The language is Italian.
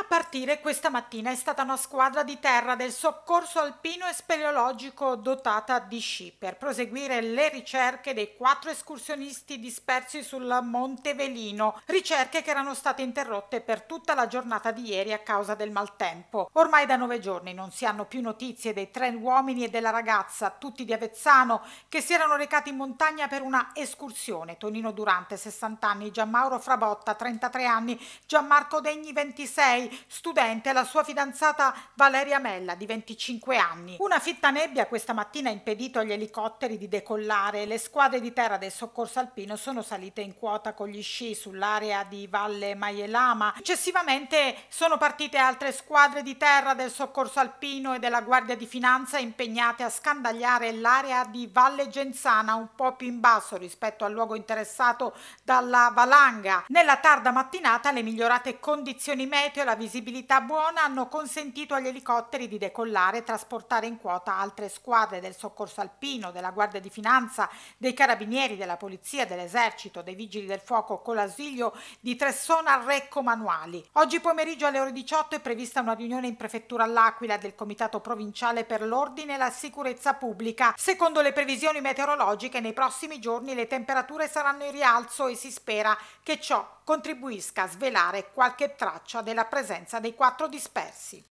a partire questa mattina è stata una squadra di terra del soccorso alpino e speleologico dotata di sci per proseguire le ricerche dei quattro escursionisti dispersi sul Monte Velino, ricerche che erano state interrotte per tutta la giornata di ieri a causa del maltempo. Ormai da nove giorni non si hanno più notizie dei tre uomini e della ragazza, tutti di Avezzano, che si erano recati in montagna per una escursione. Tonino Durante, 60 anni, Gianmauro Frabotta, 33 anni, Gianmarco Degni, 26 lei studente la sua fidanzata Valeria Mella di 25 anni. Una fitta nebbia questa mattina ha impedito agli elicotteri di decollare le squadre di terra del soccorso alpino sono salite in quota con gli sci sull'area di Valle Maielama. Successivamente sono partite altre squadre di terra del soccorso alpino e della Guardia di Finanza impegnate a scandagliare l'area di Valle Genzana un po' più in basso rispetto al luogo interessato dalla valanga. Nella tarda mattinata le migliorate condizioni meteo e la visibilità buona hanno consentito agli elicotteri di decollare e trasportare in quota altre squadre del soccorso alpino, della Guardia di Finanza, dei Carabinieri, della Polizia, dell'Esercito, dei Vigili del Fuoco con l'asilio di Tressona Recco Manuali. Oggi pomeriggio alle ore 18 è prevista una riunione in prefettura all'Aquila del Comitato Provinciale per l'Ordine e la Sicurezza Pubblica. Secondo le previsioni meteorologiche nei prossimi giorni le temperature saranno in rialzo e si spera che ciò contribuisca a svelare qualche traccia della presenza presenza dei quattro dispersi.